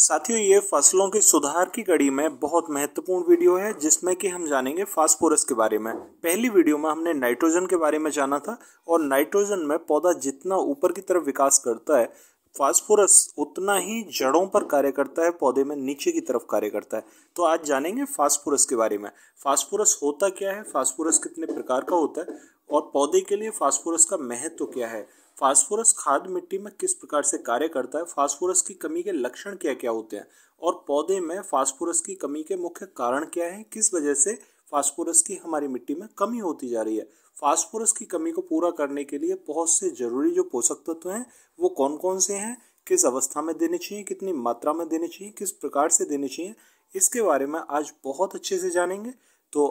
साथियों ये फसलों के सुधार की कड़ी में बहुत महत्वपूर्ण वीडियो है जिसमें कि हम जानेंगे फास्फोरस के बारे में पहली वीडियो में हमने नाइट्रोजन के बारे में जाना था और नाइट्रोजन में पौधा जितना ऊपर की तरफ विकास करता है फास्फोरस उतना ही जड़ों पर कार्य करता है पौधे में नीचे की तरफ कार्य करता है तो आज जानेंगे फास्फोरस के बारे में फास्फोरस होता क्या है फास्फोरस कितने प्रकार का होता है और पौधे के लिए फास्फोरस का महत्व तो क्या है फास्फोरस खाद मिट्टी में किस प्रकार से कार्य करता है फास्फोरस की कमी के लक्षण क्या क्या होते हैं और पौधे में फास्फोरस की कमी के मुख्य कारण क्या हैं किस वजह से फास्फोरस की हमारी मिट्टी में कमी होती जा रही है फास्फोरस की कमी को पूरा करने के लिए बहुत से जरूरी जो पोषक तत्व हैं वो कौन कौन से हैं किस अवस्था में देने चाहिए कितनी मात्रा में देने चाहिए किस प्रकार से देने चाहिए इसके बारे में आज बहुत अच्छे से जानेंगे तो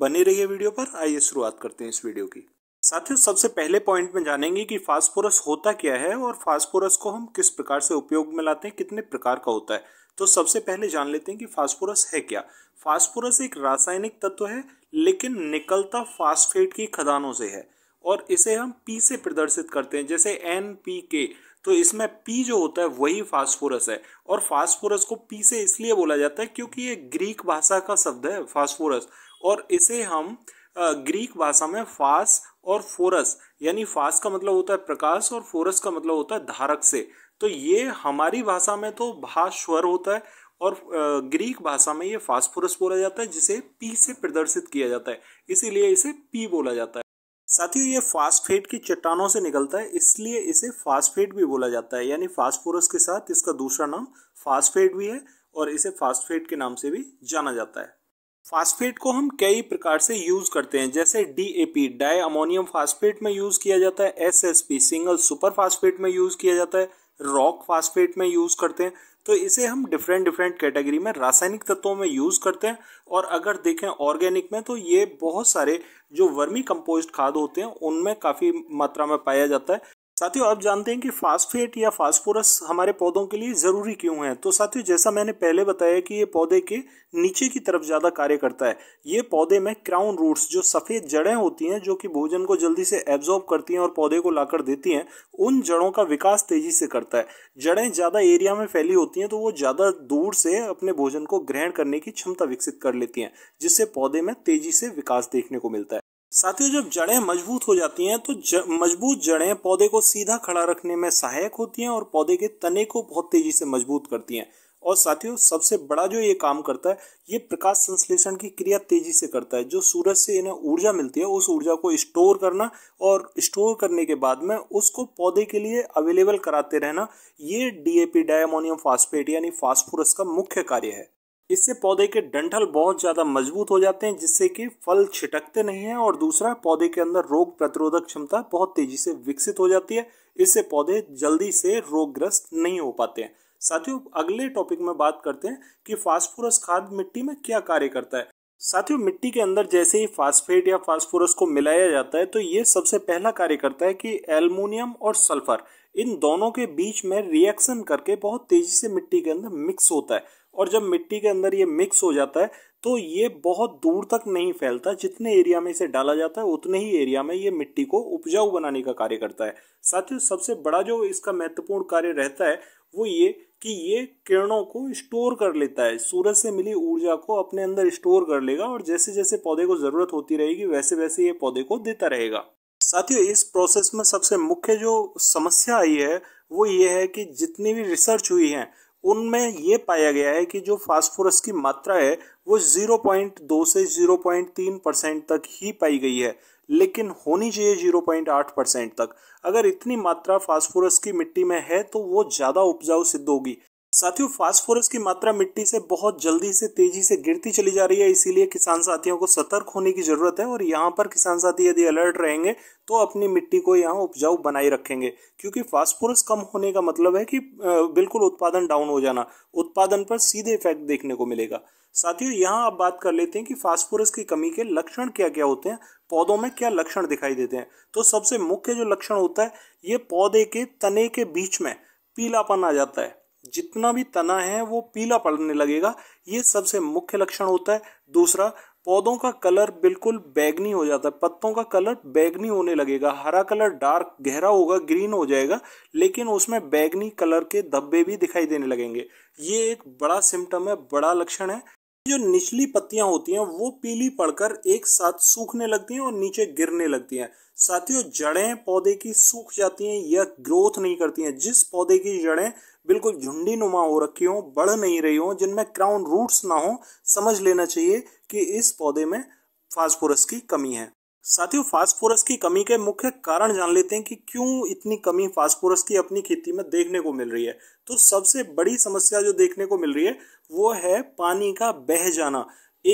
बने रहिए वीडियो पर आइए शुरुआत करते हैं इस वीडियो की साथियों सबसे पहले पॉइंट में जानेंगे कि फास्फोरस होता क्या है और फास्फोरस को हम किस प्रकार से उपयोग में लाते हैं कितने प्रकार का होता है तो सबसे पहले जान लेते हैं कि फास्फोरस है क्या फास्फोरस एक रासायनिक तत्व है लेकिन निकलता फास्फेट की खदानों से है और इसे हम पी से प्रदर्शित करते हैं जैसे एन पी के तो इसमें पी जो होता है वही फास्फोरस है और फास्फोरस को पी से इसलिए बोला जाता है क्योंकि ये ग्रीक भाषा का शब्द है फास्फोरस और इसे हम ग्रीक भाषा में फास और फोरस यानी फास का मतलब होता है प्रकाश और फोरस का मतलब होता है धारक से तो ये हमारी भाषा में तो भास्वर होता है और ग्रीक भाषा में ये फास्फोरस बोला जाता है जिसे पी से प्रदर्शित किया जाता है इसीलिए इसे पी बोला जाता है साथ ही ये फास्फेट की चट्टानों से निकलता है इसलिए इसे फास्फेट भी बोला जाता है यानी फास्फोरस के साथ इसका दूसरा नाम फास्फेट भी है और इसे फास्फेट के नाम से भी जाना जाता है फास्फेट को हम कई प्रकार से यूज करते हैं जैसे डीएपी डाई अमोनियम फास्फेट में यूज किया जाता है एसएसपी सिंगल सुपर फास्फेट में यूज किया जाता है रॉक फास्फेट में यूज करते हैं तो इसे हम डिफरेंट डिफरेंट कैटेगरी में रासायनिक तत्वों में यूज करते हैं और अगर देखें ऑर्गेनिक में तो ये बहुत सारे जो वर्मी कंपोस्ट खाद होते हैं उनमें काफी मात्रा में पाया जाता है साथियों आप जानते हैं कि फास्फेट या फास्फोरस हमारे पौधों के लिए ज़रूरी क्यों है तो साथियों जैसा मैंने पहले बताया कि ये पौधे के नीचे की तरफ ज़्यादा कार्य करता है ये पौधे में क्राउन रूट्स जो सफ़ेद जड़ें होती हैं जो कि भोजन को जल्दी से एब्जॉर्ब करती हैं और पौधे को लाकर देती हैं उन जड़ों का विकास तेज़ी से करता है जड़ें ज़्यादा एरिया में फैली होती हैं तो वो ज़्यादा दूर से अपने भोजन को ग्रहण करने की क्षमता विकसित कर लेती हैं जिससे पौधे में तेज़ी से विकास देखने को मिलता है साथियों जब जड़ें मजबूत हो जाती हैं तो ज, मजबूत जड़ें पौधे को सीधा खड़ा रखने में सहायक होती हैं और पौधे के तने को बहुत तेजी से मजबूत करती हैं और साथियों सबसे बड़ा जो ये काम करता है ये प्रकाश संश्लेषण की क्रिया तेजी से करता है जो सूरज से इन्हें ऊर्जा मिलती है उस ऊर्जा को स्टोर करना और स्टोर करने के बाद में उसको पौधे के लिए अवेलेबल कराते रहना ये डीएपी डायमोनियम फास्फेट यानी फास्फोरस का मुख्य कार्य है इससे पौधे के डंठल बहुत ज़्यादा मजबूत हो जाते हैं जिससे कि फल छिटकते नहीं हैं और दूसरा पौधे के अंदर रोग प्रतिरोधक क्षमता बहुत तेज़ी से विकसित हो जाती है इससे पौधे जल्दी से रोगग्रस्त नहीं हो पाते हैं साथियों अगले टॉपिक में बात करते हैं कि फास्फोरस खाद मिट्टी में क्या कार्य करता है साथियों मिट्टी के अंदर जैसे ही फास्फेट या फास्फोरस को मिलाया जाता है तो ये सबसे पहला कार्य करता है कि एल्युमिनियम और सल्फर इन दोनों के बीच में रिएक्शन करके बहुत तेजी से मिट्टी के अंदर मिक्स होता है और जब मिट्टी के अंदर ये मिक्स हो जाता है तो ये बहुत दूर तक नहीं फैलता जितने एरिया में इसे डाला जाता है उतने ही एरिया में ये मिट्टी को उपजाऊ बनाने का कार्य करता है साथ ही सबसे बड़ा जो इसका महत्वपूर्ण कार्य रहता है वो ये कि ये किरणों को स्टोर कर लेता है सूरज से मिली ऊर्जा को अपने अंदर स्टोर कर लेगा और जैसे जैसे पौधे को ज़रूरत होती रहेगी वैसे वैसे ये पौधे को देता रहेगा साथियों इस प्रोसेस में सबसे मुख्य जो समस्या आई है वो ये है कि जितनी भी रिसर्च हुई है उनमें यह पाया गया है कि जो फास्फोरस की मात्रा है वो 0.2 से 0.3 परसेंट तक ही पाई गई है लेकिन होनी चाहिए 0.8 परसेंट तक अगर इतनी मात्रा फास्फोरस की मिट्टी में है तो वो ज़्यादा उपजाऊ सिद्ध होगी साथियों फास्फोरस की मात्रा मिट्टी से बहुत जल्दी से तेजी से गिरती चली जा रही है इसीलिए किसान साथियों को सतर्क होने की जरूरत है और यहाँ पर किसान साथी यदि अलर्ट रहेंगे तो अपनी मिट्टी को यहाँ उपजाऊ बनाए रखेंगे क्योंकि फास्फोरस कम होने का मतलब है कि बिल्कुल उत्पादन डाउन हो जाना उत्पादन पर सीधे इफेक्ट देखने को मिलेगा साथियों यहाँ आप बात कर लेते हैं कि फास्फोरस की कमी के लक्षण क्या क्या होते हैं पौधों में क्या लक्षण दिखाई देते हैं तो सबसे मुख्य जो लक्षण होता है ये पौधे के तने के बीच में पीलापन आ जाता है जितना भी तना है वो पीला पड़ने लगेगा ये सबसे मुख्य लक्षण होता है दूसरा पौधों का कलर बिल्कुल बैगनी हो जाता है पत्तों का कलर बैगनी होने लगेगा हरा कलर डार्क गहरा होगा ग्रीन हो जाएगा लेकिन उसमें बैगनी कलर के धब्बे भी दिखाई देने लगेंगे ये एक बड़ा सिम्टम है बड़ा लक्षण है जो निचली पत्तियां होती हैं वो पीली पड़कर एक साथ सूखने लगती हैं और नीचे गिरने लगती हैं साथियों जड़ें पौधे की सूख जाती हैं या ग्रोथ नहीं करती हैं जिस पौधे की जड़ें बिल्कुल झुंडी नुमा हो रखी हों बढ़ नहीं रही हों जिनमें क्राउन रूट्स ना हो समझ लेना चाहिए कि इस पौधे में फास्फोरस की कमी है साथियों फास्फोरस की कमी के मुख्य कारण जान लेते हैं कि क्यों इतनी कमी फास्फोरस की अपनी खेती में देखने को मिल रही है तो सबसे बड़ी समस्या जो देखने को मिल रही है वो है पानी का बह जाना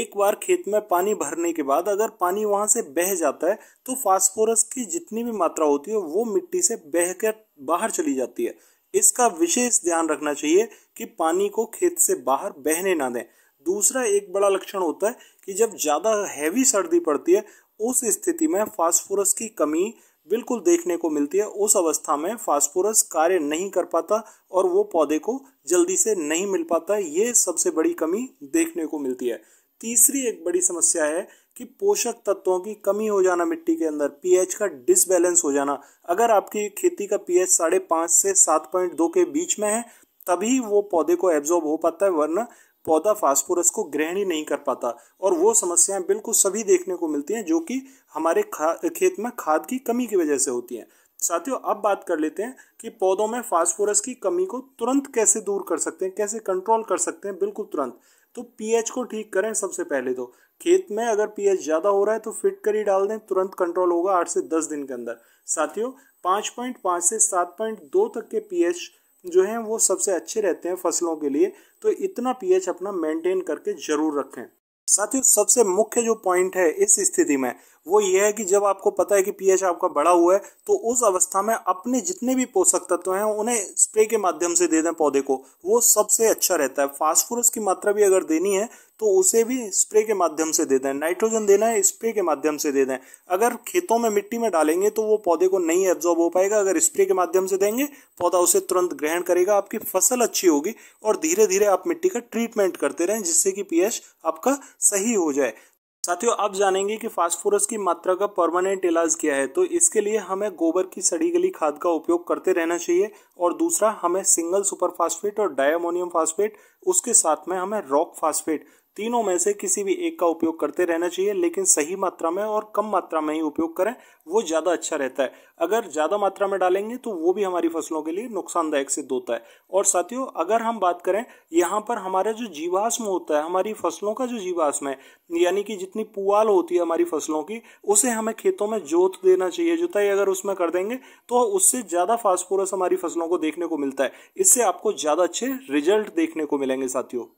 एक बार खेत में पानी भरने के बाद अगर पानी वहाँ से बह जाता है तो फास्फोरस की जितनी भी मात्रा होती है वो मिट्टी से बह कर बाहर चली जाती है इसका विशेष ध्यान रखना चाहिए कि पानी को खेत से बाहर बहने ना दें दूसरा एक बड़ा लक्षण होता है कि जब ज़्यादा हैवी सर्दी पड़ती है उस स्थिति में फास्फोरस की कमी बिल्कुल देखने को मिलती है उस अवस्था में फास्फोरस कार्य नहीं कर पाता और वो पौधे को जल्दी से नहीं मिल पाता ये सबसे बड़ी कमी देखने को मिलती है तीसरी एक बड़ी समस्या है कि पोषक तत्वों की कमी हो जाना मिट्टी के अंदर पीएच का डिसबैलेंस हो जाना अगर आपकी खेती का पीएच साढ़े पाँच से सात पॉइंट दो के बीच में है तभी वो पौधे को एब्जॉर्ब हो पाता है वरना पौधा फास्फोरस को ग्रहण ही नहीं कर पाता और वो समस्याएं बिल्कुल सभी देखने को मिलती हैं जो कि हमारे खेत में खाद की कमी की वजह से होती हैं साथियों अब बात कर लेते हैं कि पौधों में फास्फोरस की कमी को तुरंत कैसे दूर कर सकते हैं कैसे कंट्रोल कर सकते हैं बिल्कुल तुरंत तो पीएच को ठीक करें सबसे पहले तो खेत में अगर पीएच ज़्यादा हो रहा है तो फिट कर ही डाल दें तुरंत कंट्रोल होगा आठ से दस दिन के अंदर साथियों पाँच पॉइंट पाँच से सात पॉइंट दो तक के पीएच जो हैं वो सबसे अच्छे रहते हैं फसलों के लिए तो इतना पीएच अपना मेंटेन करके जरूर रखें साथ ही सबसे मुख्य जो पॉइंट है इस स्थिति में वो ये है कि जब आपको पता है कि पीएच आपका बढ़ा हुआ है तो उस अवस्था में अपने जितने भी पोषक तत्व हैं उन्हें स्प्रे के माध्यम से दे दें पौधे को वो सबसे अच्छा रहता है फास्फोरस की मात्रा भी अगर देनी है तो उसे भी स्प्रे के माध्यम से दे दें नाइट्रोजन देना है स्प्रे के माध्यम से दे दें अगर खेतों में मिट्टी में डालेंगे तो वो पौधे को नहीं एब्जॉर्ब हो पाएगा अगर स्प्रे के माध्यम से देंगे पौधा उसे तुरंत ग्रहण करेगा आपकी फसल अच्छी होगी और धीरे धीरे आप मिट्टी का ट्रीटमेंट करते रहें जिससे कि पीएच आपका सही हो जाए साथियों अब जानेंगे कि फास्फोरस की मात्रा का परमानेंट इलाज क्या है तो इसके लिए हमें गोबर की सड़ी गली खाद का उपयोग करते रहना चाहिए और दूसरा हमें सिंगल सुपर फास्फेट और डायमोनियम फास्फेट उसके साथ में हमें रॉक फास्फेट तीनों में से किसी भी एक का उपयोग करते रहना चाहिए लेकिन सही मात्रा में और कम मात्रा में ही उपयोग करें वो ज़्यादा अच्छा रहता है अगर ज़्यादा मात्रा में डालेंगे तो वो भी हमारी फसलों के लिए नुकसानदायक सिद्ध होता है और साथियों अगर हम बात करें यहाँ पर हमारा जो जीवाश्म होता है हमारी फसलों का जो जीवाश्म है यानी कि जितनी पुआल होती है हमारी फसलों की उसे हमें खेतों में जोत देना चाहिए जुताई अगर उसमें कर देंगे तो उससे ज़्यादा फास्फोरस हमारी फसलों को देखने को मिलता है इससे आपको ज़्यादा अच्छे रिजल्ट देखने को मिलेंगे साथियों